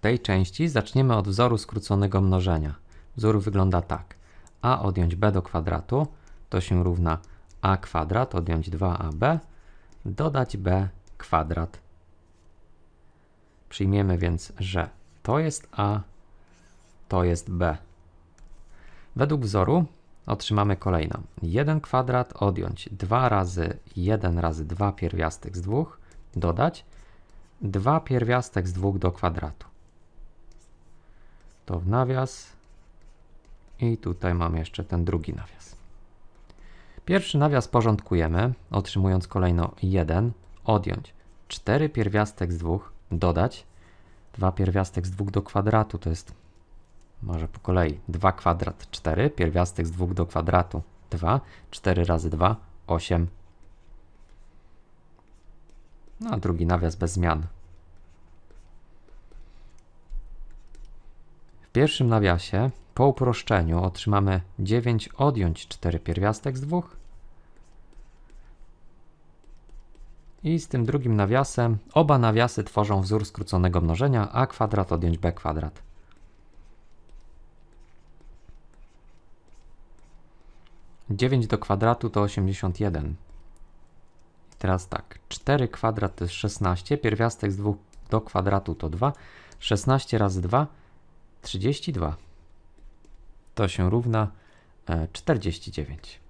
tej części zaczniemy od wzoru skróconego mnożenia. Wzór wygląda tak. a odjąć b do kwadratu to się równa a kwadrat odjąć 2ab dodać b kwadrat. Przyjmiemy więc, że to jest a, to jest b. Według wzoru otrzymamy kolejną. 1 kwadrat odjąć 2 razy 1 razy 2 pierwiastek z 2 dodać 2 pierwiastek z 2 do kwadratu to w nawias i tutaj mam jeszcze ten drugi nawias. Pierwszy nawias porządkujemy, otrzymując kolejno 1, odjąć 4 pierwiastek z 2, dodać 2 pierwiastek z 2 do kwadratu, to jest może po kolei 2 kwadrat 4, pierwiastek z 2 do kwadratu 2, 4 razy 2, 8. No a drugi nawias bez zmian W pierwszym nawiasie po uproszczeniu otrzymamy 9 odjąć 4 pierwiastek z 2 i z tym drugim nawiasem oba nawiasy tworzą wzór skróconego mnożenia a kwadrat odjąć b kwadrat. Dziewięć do kwadratu to 81. I teraz tak, 4 kwadrat to jest 16, pierwiastek z 2 do kwadratu to 2, 16 razy 2 32. To się równa 49. E,